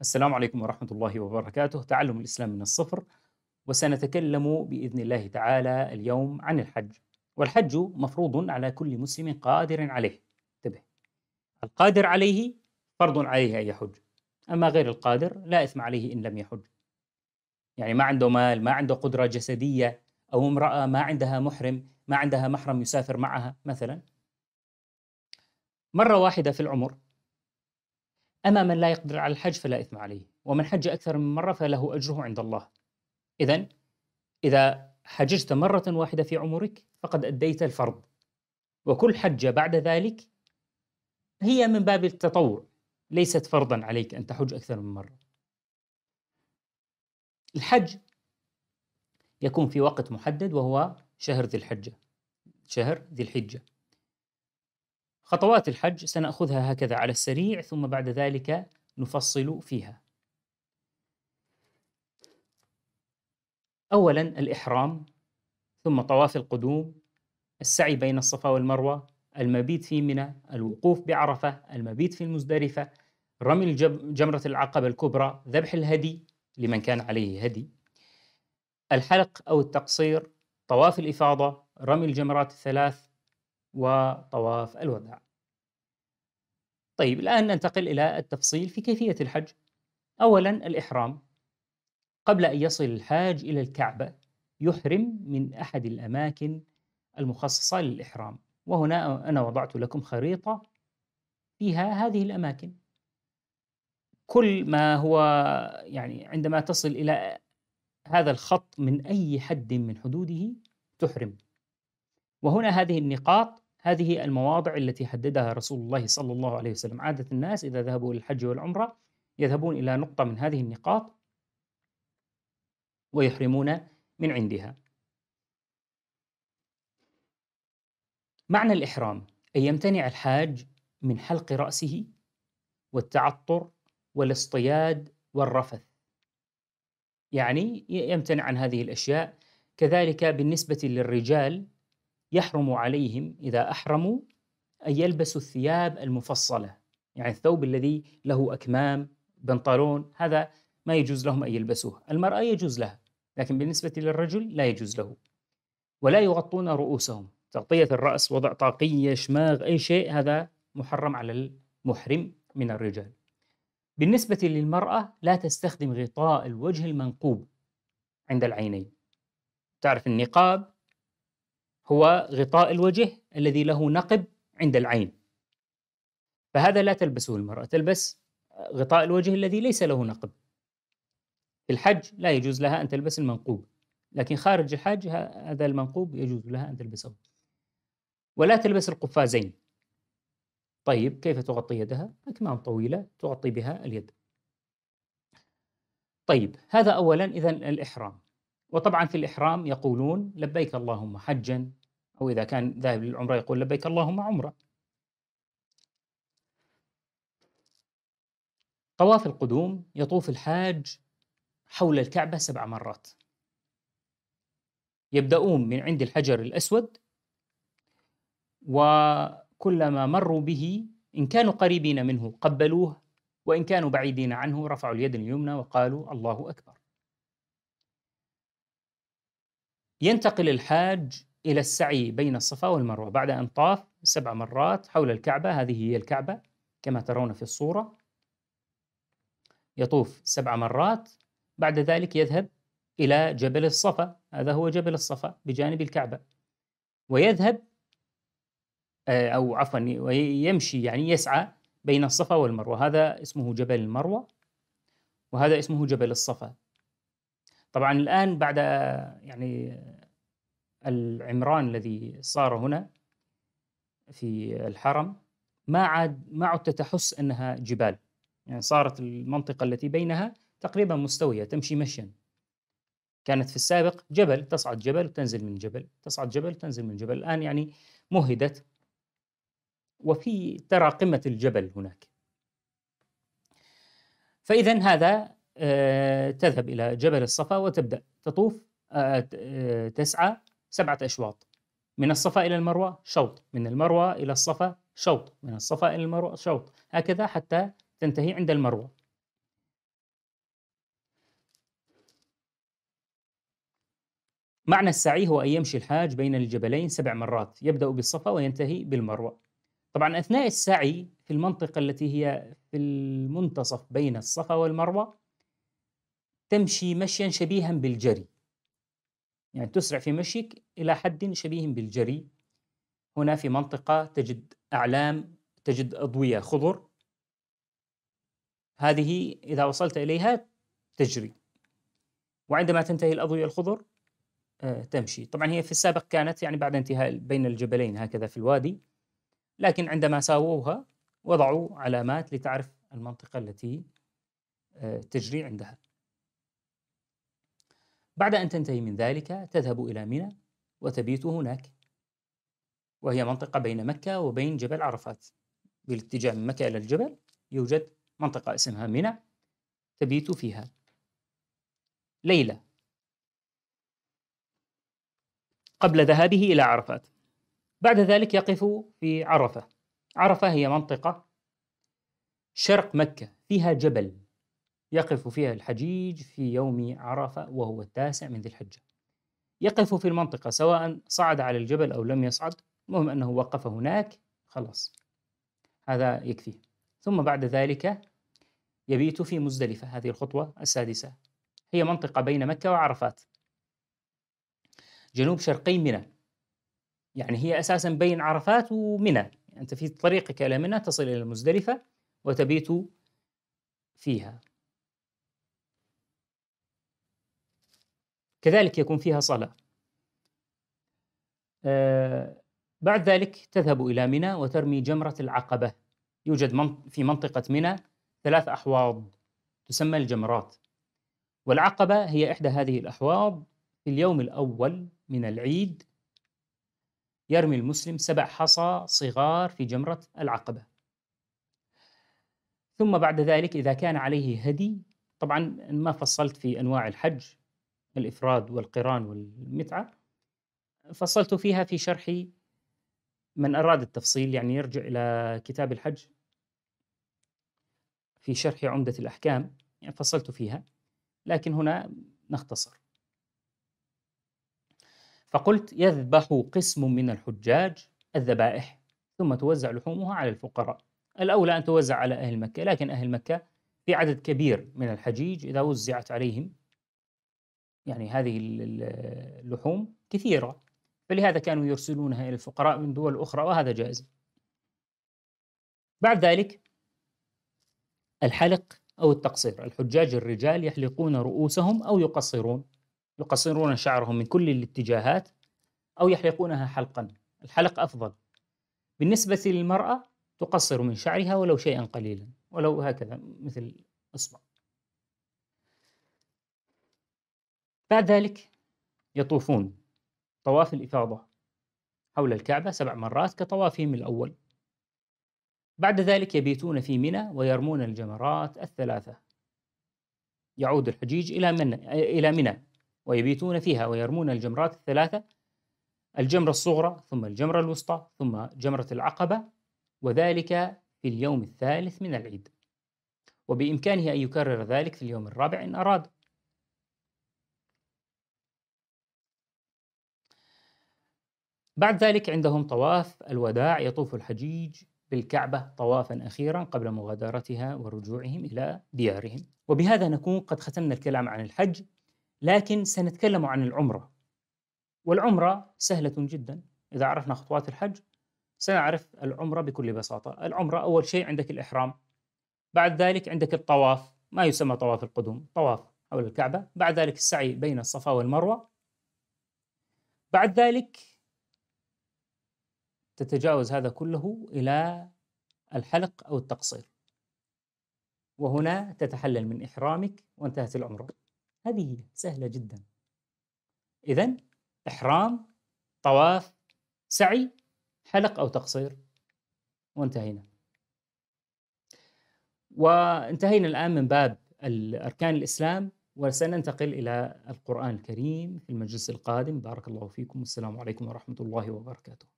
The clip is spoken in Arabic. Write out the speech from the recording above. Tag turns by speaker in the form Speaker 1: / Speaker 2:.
Speaker 1: السلام عليكم ورحمة الله وبركاته تعلم الإسلام من الصفر وسنتكلم بإذن الله تعالى اليوم عن الحج والحج مفروض على كل مسلم قادر عليه انتبه القادر عليه فرض عليه أن يحج أما غير القادر لا إثم عليه إن لم يحج يعني ما عنده مال ما عنده قدرة جسدية أو امرأة ما عندها محرم ما عندها محرم يسافر معها مثلا مرة واحدة في العمر أما من لا يقدر على الحج فلا إثم عليه ومن حج أكثر من مرة فله أجره عند الله إذا إذا حججت مرة واحدة في عمرك فقد أديت الفرض وكل حجة بعد ذلك هي من باب التطوع ليست فرضا عليك أن تحج أكثر من مرة الحج يكون في وقت محدد وهو شهر ذي الحجة شهر ذي الحجة خطوات الحج سنأخذها هكذا على السريع ثم بعد ذلك نفصل فيها. أولا الإحرام ثم طواف القدوم السعي بين الصفا والمروة المبيت في منى الوقوف بعرفة المبيت في المزدلفة رمي جمرة العقبة الكبرى ذبح الهدي لمن كان عليه هدي الحلق أو التقصير طواف الإفاضة رمي الجمرات الثلاث وطواف الوداع. طيب الآن ننتقل إلى التفصيل في كيفية الحج. أولا الإحرام قبل أن يصل الحاج إلى الكعبة يحرم من أحد الأماكن المخصصة للإحرام وهنا أنا وضعت لكم خريطة فيها هذه الأماكن كل ما هو يعني عندما تصل إلى هذا الخط من أي حد من حدوده تحرم وهنا هذه النقاط هذه المواضع التي حددها رسول الله صلى الله عليه وسلم عادة الناس إذا ذهبوا إلى الحج والعمرة يذهبون إلى نقطة من هذه النقاط ويحرمون من عندها معنى الإحرام أن يمتنع الحاج من حلق رأسه والتعطر والاصطياد والرفث يعني يمتنع عن هذه الأشياء كذلك بالنسبة للرجال يحرم عليهم إذا أحرموا أن يلبسوا الثياب المفصلة يعني الثوب الذي له أكمام بنطلون هذا ما يجوز لهم أن يلبسوه المرأة يجوز لها لكن بالنسبة للرجل لا يجوز له ولا يغطون رؤوسهم تغطية الرأس وضع طاقية شماغ أي شيء هذا محرم على المحرم من الرجال بالنسبة للمرأة لا تستخدم غطاء الوجه المنقوب عند العينين تعرف النقاب هو غطاء الوجه الذي له نقب عند العين فهذا لا تلبسه المرأة تلبس غطاء الوجه الذي ليس له نقب في الحج لا يجوز لها أن تلبس المنقوب لكن خارج الحج هذا المنقوب يجوز لها أن تلبسه ولا تلبس القفازين طيب كيف تغطي يدها؟ أكمام طويلة تغطي بها اليد طيب هذا أولا إذا الإحرام وطبعا في الإحرام يقولون لبيك اللهم حجا أو إذا كان ذاهب للعمرة يقول لبيك اللهم عمرة طواف القدوم يطوف الحاج حول الكعبة سبع مرات يبدأون من عند الحجر الأسود وكلما مروا به إن كانوا قريبين منه قبلوه وإن كانوا بعيدين عنه رفعوا اليد اليمنى وقالوا الله أكبر ينتقل الحاج إلى السعي بين الصفا والمروة بعد أن طاف سبع مرات حول الكعبة هذه هي الكعبة كما ترون في الصورة يطوف سبع مرات بعد ذلك يذهب إلى جبل الصفا هذا هو جبل الصفا بجانب الكعبة ويذهب آه، أو عفوا ويمشي يعني يسعى بين الصفا والمروة هذا اسمه جبل المروة وهذا اسمه جبل الصفا طبعا الآن بعد يعني العمران الذي صار هنا في الحرم ما عاد ما عدت تحس انها جبال يعني صارت المنطقه التي بينها تقريبا مستويه تمشي مشيا كانت في السابق جبل تصعد جبل وتنزل من جبل تصعد جبل وتنزل من جبل الآن يعني مهدت وفي ترى قمة الجبل هناك فإذا هذا آه، تذهب إلى جبل الصفا وتبدأ تطوف آه، آه، تسعى سبعة أشواط من الصفا إلى المروة شوط من المروة إلى الصفا شوط من الصفا إلى المروة شوط هكذا حتى تنتهي عند المروة معنى السعي هو أن يمشي الحاج بين الجبلين سبع مرات يبدأ بالصفا وينتهي بالمروة طبعا أثناء السعي في المنطقة التي هي في المنتصف بين الصفا والمروة تمشي مشيا شبيها بالجري يعني تسرع في مشيك إلى حد شبيه بالجري هنا في منطقة تجد أعلام تجد أضوية خضر هذه إذا وصلت إليها تجري وعندما تنتهي الأضوية الخضر آه، تمشي طبعا هي في السابق كانت يعني بعد انتهاء بين الجبلين هكذا في الوادي لكن عندما ساووها وضعوا علامات لتعرف المنطقة التي آه، تجري عندها بعد أن تنتهي من ذلك تذهب إلى منى وتبيت هناك وهي منطقة بين مكة وبين جبل عرفات بالاتجاه من مكة إلى الجبل يوجد منطقة اسمها منى تبيت فيها ليلة قبل ذهابه إلى عرفات بعد ذلك يقف في عرفة عرفة هي منطقة شرق مكة فيها جبل يقف فيها الحجيج في يوم عرفة وهو التاسع من ذي الحجة يقف في المنطقة سواء صعد على الجبل أو لم يصعد المهم أنه وقف هناك خلاص هذا يكفيه ثم بعد ذلك يبيت في مزدلفة هذه الخطوة السادسة هي منطقة بين مكة وعرفات جنوب شرقي منى يعني هي أساسا بين عرفات ومنى أنت في طريقك إلى منى تصل إلى المزدلفة وتبيت فيها كذلك يكون فيها صلاة آه، بعد ذلك تذهب إلى منى وترمي جمرة العقبة يوجد في منطقة منى ثلاث أحواض تسمى الجمرات والعقبة هي إحدى هذه الأحواض في اليوم الأول من العيد يرمي المسلم سبع حصى صغار في جمرة العقبة ثم بعد ذلك إذا كان عليه هدي طبعا ما فصلت في أنواع الحج الإفراد والقران والمتعة فصلت فيها في شرحي من أراد التفصيل يعني يرجع إلى كتاب الحج في شرح عمدة الأحكام يعني فصلت فيها لكن هنا نختصر فقلت يذبح قسم من الحجاج الذبائح ثم توزع لحومها على الفقراء الأولى أن توزع على أهل مكة لكن أهل مكة في عدد كبير من الحجيج إذا وزعت عليهم يعني هذه اللحوم كثيرة فلهذا كانوا يرسلونها إلى الفقراء من دول أخرى وهذا جائز بعد ذلك الحلق أو التقصير الحجاج الرجال يحلقون رؤوسهم أو يقصرون يقصرون شعرهم من كل الاتجاهات أو يحلقونها حلقا الحلق أفضل بالنسبة للمرأة تقصر من شعرها ولو شيئا قليلا ولو هكذا مثل إصبع بعد ذلك يطوفون طواف الإفاضة حول الكعبة سبع مرات كطوافهم الأول بعد ذلك يبيتون في منى ويرمون الجمرات الثلاثة يعود الحجيج إلى منى إلى منى ويبيتون فيها ويرمون الجمرات الثلاثة الجمرة الصغرى ثم الجمرة الوسطى ثم جمرة العقبة وذلك في اليوم الثالث من العيد وبإمكانه أن يكرر ذلك في اليوم الرابع إن أراد بعد ذلك عندهم طواف الوداع يطوف الحجيج بالكعبة طوافا أخيرا قبل مغادرتها ورجوعهم إلى ديارهم وبهذا نكون قد ختمنا الكلام عن الحج لكن سنتكلم عن العمرة والعمرة سهلة جدا إذا عرفنا خطوات الحج سنعرف العمرة بكل بساطة العمرة أول شيء عندك الإحرام بعد ذلك عندك الطواف ما يسمى طواف القدوم طواف حول الكعبة بعد ذلك السعي بين الصفا والمروة بعد ذلك تتجاوز هذا كله إلى الحلق أو التقصير وهنا تتحلل من إحرامك وانتهت العمرة هذه هي سهلة جدا إذا إحرام طواف سعي حلق أو تقصير وانتهينا وانتهينا الآن من باب أركان الإسلام وسننتقل إلى القرآن الكريم في المجلس القادم بارك الله فيكم والسلام عليكم ورحمة الله وبركاته